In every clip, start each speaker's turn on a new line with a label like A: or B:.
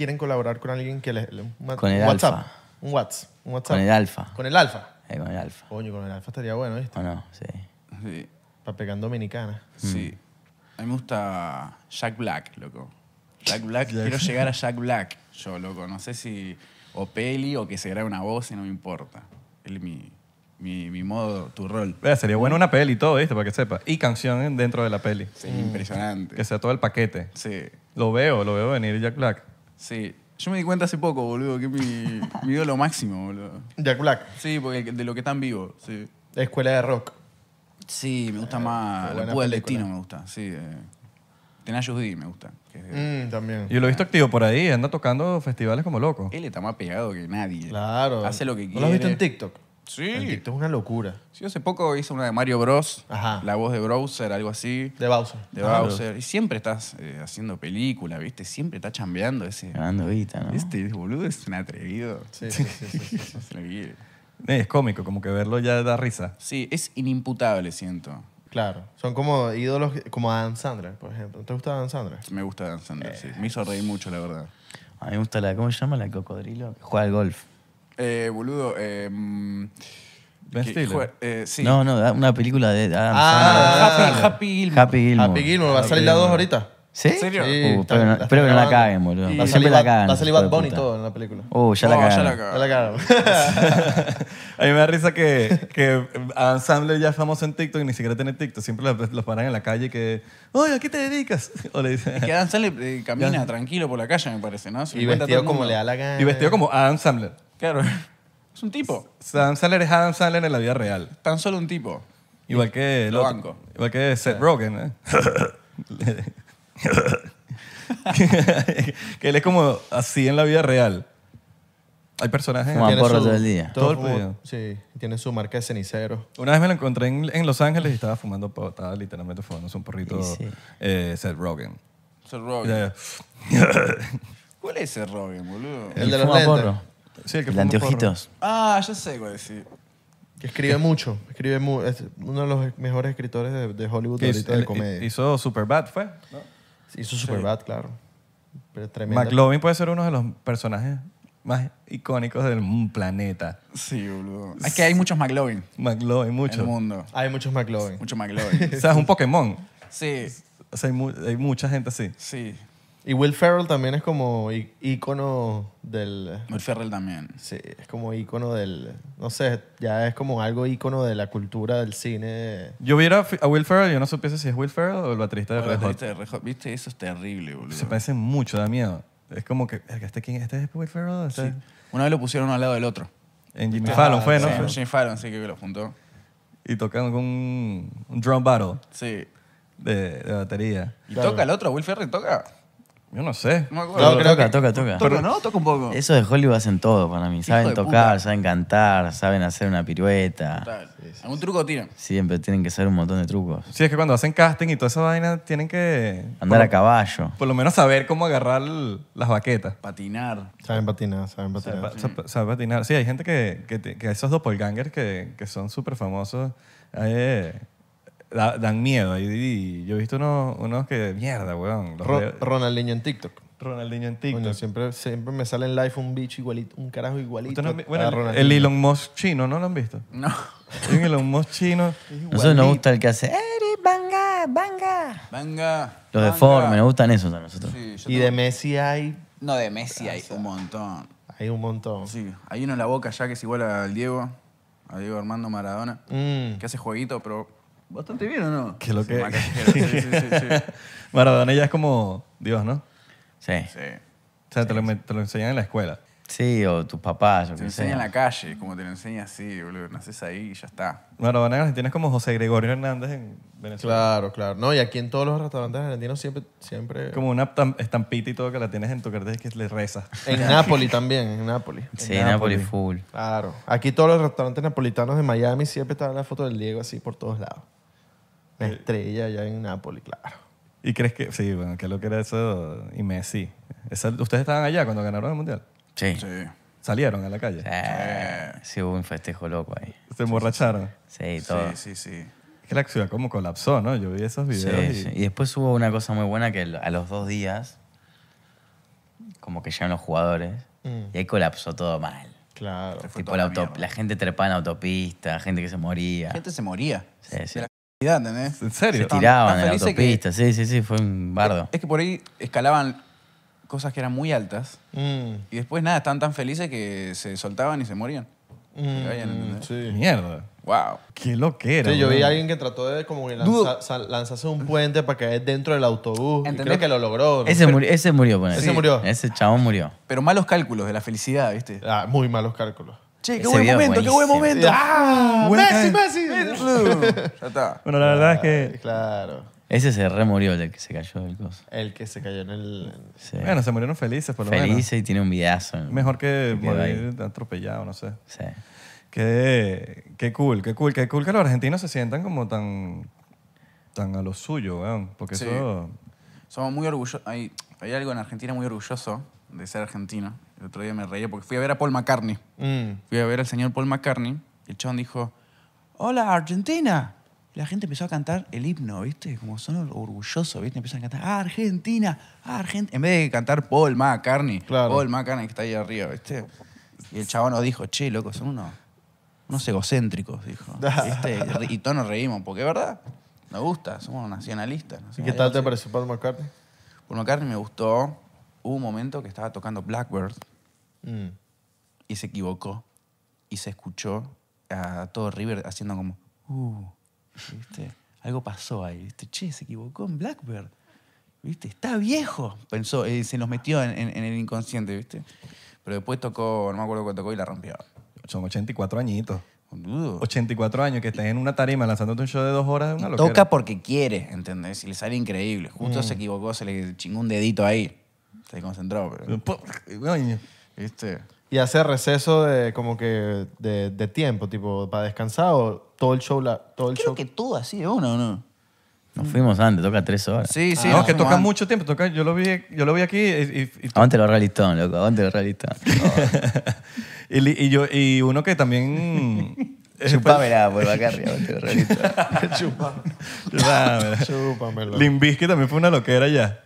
A: quieren colaborar con alguien que les... un WhatsApp. Un WhatsApp. Con el alfa. Con el alfa. Eh, con el alfa. Coño, con el alfa estaría bueno, ¿viste? O no, sí. Sí. Para pegar en dominicana. Sí.
B: A mí me gusta Jack Black, loco. Jack Black, quiero llegar a Jack Black, yo, loco. No sé si o peli o que se grabe una voz y no me importa.
C: mi, mi, mi modo, tu rol. sería bueno una peli y todo, ¿viste? Para que sepa. Y canción dentro de la peli. Sí, impresionante. Que sea todo el paquete. Sí. Lo veo, lo veo venir Jack Black. Sí.
B: Yo me di cuenta hace poco, boludo, que es mi, mi lo máximo, boludo. Jack Black. Sí, porque de lo que están vivos, sí. Escuela de rock. Sí, me gusta eh, más. La del destino me gusta, sí. Eh, D me gusta.
A: Mm, también. Y lo he
C: visto activo por
B: ahí, anda tocando festivales como loco. Él está más pegado que nadie. Claro. Hace lo que quiere. lo has visto en TikTok? Sí. es una locura. Sí, hace poco hice una de Mario Bros. La voz de Browser, algo así. De Bowser. De ah, Bowser. Y siempre estás eh, haciendo película, ¿viste? Siempre estás chambeando ese. Ganando ahorita, ¿no? Este boludo es un atrevido. Sí, sí, eh, es cómico, como que verlo ya da risa. Sí, es inimputable, siento.
A: Claro. Son como ídolos, como Adam Sandra, por ejemplo. ¿Te gusta Dan Sandler? Me gusta Dan Sandler, sí. Eh. Me hizo
B: reír mucho, la verdad.
D: A mí me gusta la, ¿cómo se llama? La cocodrilo. juega al golf.
B: Eh, boludo, em, eh,
C: Ben Stiller. No,
D: no, una película de Adam Ah, Sandler. Happy,
C: Happy Happy Gilmore. Happy Gilmore, va a salir la 2 ahorita. ¿Sí? ¿En serio? Uh, espero, no- que no la caguen, boludo. Siempre la
A: Va a salir Bad Bunny todo en la película. Uh, ya la ya la
C: A mí me da risa que, que Adam Sandler ya es famoso en TikTok y ni siquiera tiene TikTok. Siempre los, paran en la calle que, oye, ¿a qué te dedicas? O le dicen, Que Adam Sandler eh, camina tranquilo por la calle, me parece,
B: ¿no? y vestido como le da la gana. vestido
C: como Adam Sandler.
B: Claro. Es un tipo.
C: Adam Sandler es Adam Sandler en la vida real. Tan solo un tipo. Igual que Igual que Seth Rogen. ¿eh? que él es como así en la vida real. Hay personajes que a porro todo el día. Todo el mundo. Sí, tiene su marca de cenicero. Una vez me lo encontré en, en Los Ángeles y estaba fumando, estaba literalmente fumando un porrito Seth sí. Eh, Seth Rogen. ¿Cuál
B: es Seth Rogen, boludo? El de los lentes. el que anteojitos. Ah, ya sé güey, Que
A: escribe mucho. Escribe es uno de los mejores escritores de, de Hollywood de comedia.
C: hizo Superbad, ¿fue? ¿No? Hizo Superbad, claro. Pero tremendo. McLovin puede ser uno de los personajes más icónicos del planeta. Sí, boludo. Es que
B: hay muchos McLovin.
C: McLovin, muchos. En el mundo.
B: Hay muchos McLovin. Muchos McLovin. o sea, es un
C: Pokémon.
A: Sí. O sea, hay, hay mucha gente así. Sí. Y Will Ferrell también es como ícono del... Will Ferrell también. Sí, es como ícono del... No sé, ya es como algo ícono de la cultura del cine. Yo viera a Will
C: Ferrell yo no supiese si es Will Ferrell o el baterista de Red Hot. Viste, eso es terrible, boludo. Se parece mucho, da miedo. Es como que, ¿este, quién, es ¿Este Will Ferrell? ¿Este sí. Una vez
B: lo pusieron al lado del otro. En Jimmy este, Fallon fue, ¿no? Sí, en Jimmy
C: Fallon, sí, que lo juntó. Y tocando con un, drum battle. Sí. De, batería. Y toca el
B: otro, Will Ferrell toca.
C: Yo no sé. No Toca, toca, toca,
B: toca. ¿no? Toca un poco.
D: Eso de Hollywood hacen todo para mí. Saben tocar, saben cantar, saben hacer una pirueta. truco tiran. Siempre tienen que hacer un montón de trucos.
C: Sí, es que cuando hacen casting y toda esa vaina tienen que... Andar a
D: caballo.
C: Por lo menos saber cómo agarrar las baquetas. Patinar. Saben patinar, saben patinar. Saben, patinar. Sí, hay gente que, esos dos que, que son súper famosos... Eh, dan miedo. yo he visto unos, unos que, mierda, weón. Ronaldinho en TikTok. Ronaldinho en TikTok. Bueno, siempre,
A: siempre me sale en live un bicho igualito, un carajo igualito. el, Elon
C: Musk chino, ¿no lo han visto? No. el un Elon Musk chino.
D: Nosotros nos gusta el que hace.
B: "Eri, banga, banga". ¡Banga! Los deformes, nos
D: gustan esos a nosotros.
B: Y de
C: Messi hay, No, de
B: Messi hay un montón. hay un montón. Sí, hay uno en la boca ya que es igual al Diego, a Diego Armando Maradona, mm. que hace jueguito, pero bastante bien, ¿o no? Que lo que... Sí, sí,
C: Maradona ya es como Dios, ¿no? Sí. O sea, te lo, te lo enseñan en la escuela. Sí, o tus papás, Te lo enseñan en la
B: calle, como te lo enseñan así, boludo.
C: Naces ahí y ya está. Maradona en Argentina es como José Gregorio Hernández en Venezuela. Claro, claro. No, y aquí en todos los restaurantes argentinos siempre... siempre... Como una estampita y todo que la tienes en tu cartel que le rezas. En Nápoli también, en Nápoli. Sí, Nápoles full.
A: Claro. Aquí todos los restaurantes napolitanos de Miami siempre está la foto del Diego así por todos lados.
C: Eh, estrella allá en Nápoles, claro. ¿Y crees que.? Sí, bueno, ¿qué es lo que era eso? Y Messi. ¿Ustedes estaban allá cuando ganaron el mundial? Sí. ¿Salieron a la calle? Sí. hubo un festejo loco
D: ahí. ¿Se emborracharon? Sí, todo. Sí,
C: sí, sí. Es que la ciudad como colapsó, ¿no? Yo vi esos videos. y- sí. Y
D: después hubo una cosa muy buena que a los dos días, como que llegan los jugadores mm. y ahí colapsó todo mal.
B: Claro. tipo la,
D: gente trepada en autopista, gente que se moría. gente se moría.
B: Sí, sí. ¿En serio? Se tiraban en la autopista, sí, sí, sí, fue un bardo. Es que por ahí escalaban cosas que eran muy altas mm. y después nada, estaban tan felices que se soltaban y se morían. Mm, sí. Mierda. Wow. Qué loquera. Sí, yo vi a alguien que trató de como lanzarse un
A: puente para caer dentro del autobús. Y creo que lo logró. Ese, murió,
D: ese murió, Ese murió. Ese chabón murió.
A: Pero malos cálculos de la felicidad, ¿viste? Ah, muy malos cálculos. Che, qué buen momento, qué buen momento. ¡Ah! ah ¡Messi, Messi! Ya está. Bueno, la verdad es que. Claro.
D: Ese se re el que se cayó del coso.
C: El que se cayó en el. Bueno, se murieron felices, por lo menos. Felices y tiene un vidazo. Mejor que morir atropellado, no sé. Sí. Qué, cool, qué cool, qué cool que los argentinos se sientan como tan, tan a lo suyo, weón. Porque eso.
B: Somos muy orgullosos. Hay, hay algo en Argentina muy orgulloso de ser argentino. El otro día me reía porque fui a ver a Paul McCartney. Mm. Fui a ver al señor Paul McCartney. El chabón dijo, hola Argentina. Y la gente empezó a cantar el himno, ¿viste? Como son orgullosos, ¿viste? Empiezan a cantar, Argentina, Argentina. En vez de cantar Paul McCartney, Paul McCartney que está ahí arriba, ¿viste? Y el chabón nos dijo, che, loco, son unos, egocéntricos, dijo. Y todos nos reímos, porque es verdad, nos gusta, somos nacionalistas. ¿Y qué tal te pareció Paul McCartney? Paul McCartney me gustó hubo un momento que estaba tocando Blackbird mm. y se equivocó y se escuchó a todo River haciendo como, uh, ¿viste? Algo pasó ahí, ¿viste? Che, se equivocó
C: en Blackbird, ¿viste? Está viejo,
B: pensó, y eh, se nos metió en, el inconsciente, ¿viste? Pero después tocó, no me acuerdo cuándo tocó y la rompió.
C: Son 84 añitos. 84 años que estás en una tarima lanzándote un show de dos horas Toca porque quiere, ¿entendés?
B: Y le sale increíble. Justo mm. se equivocó, se le chingó un dedito ahí. Estoy concentrado, pero. ¿Viste?
A: Y hacer receso de como que de, de tiempo, tipo, para descansar o todo el show. La, todo el Creo que todo así de o ¿no?
D: Nos fuimos antes,
C: toca tres horas. Sí, sí, Ah, no, que toca mucho tiempo. Toca, yo, lo vi, yo lo vi aquí y, y- y- Aguante los realistón, loco, aguante los realistón. y y yo, y uno que también... Chupame, la, por acá arriba, aguante los realistón. Chúpamelo. Limbisky también fue una loquera ya.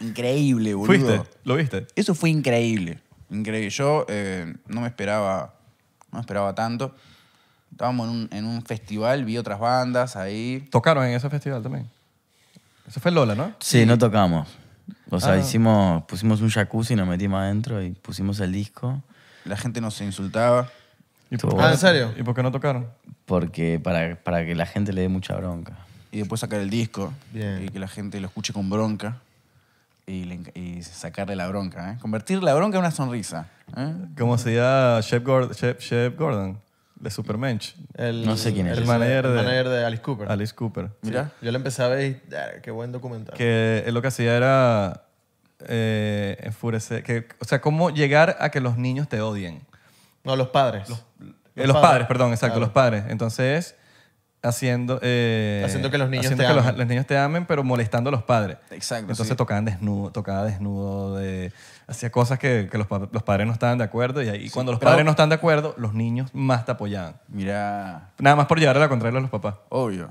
C: Increíble, boludo. ¿Lo viste?
B: Eso fue increíble. Increíble. Yo eh, no me esperaba. No esperaba tanto. Estábamos en un, en un festival, vi otras bandas ahí.
C: ¿Tocaron en ese festival también?
B: Eso fue Lola, ¿no?
D: Sí, no tocamos. O sea, ah. hicimos, pusimos un jacuzzi, nos metimos adentro y pusimos el disco.
B: La gente nos insultaba. ¿Y por Ah, ¿en serio? ¿Y por qué no tocaron?
D: Porque para, para que la gente le dé mucha bronca.
B: Y después sacar el disco. Y que la gente lo escuche con bronca y, sacarle la bronca. ¿eh?
C: Convertir la bronca en una sonrisa. ¿eh? Como hacía se Shep Gordon? de Supermensch. El, no sé quién es. El, manager, de, de, Alice Cooper. Alice Cooper. Mira.
A: Yo le empecé a ver y qué buen documental.
C: Que lo que hacía era eh, enfurecer. o sea, cómo llegar a que los niños te odien. No, los padres. Los, eh, padres. perdón, exacto, los padres. Entonces eh, haciendo, que los niños, te, amen. pero molestando a los padres. Exacto. Entonces desnudo, tocaba desnudo, de, hacía cosas que, los, padres no estaban de acuerdo y ahí cuando los padres no están de acuerdo, los niños más te apoyaban.
B: Mira.
C: Nada más por llevarle la contraria a los papás.
B: Obvio.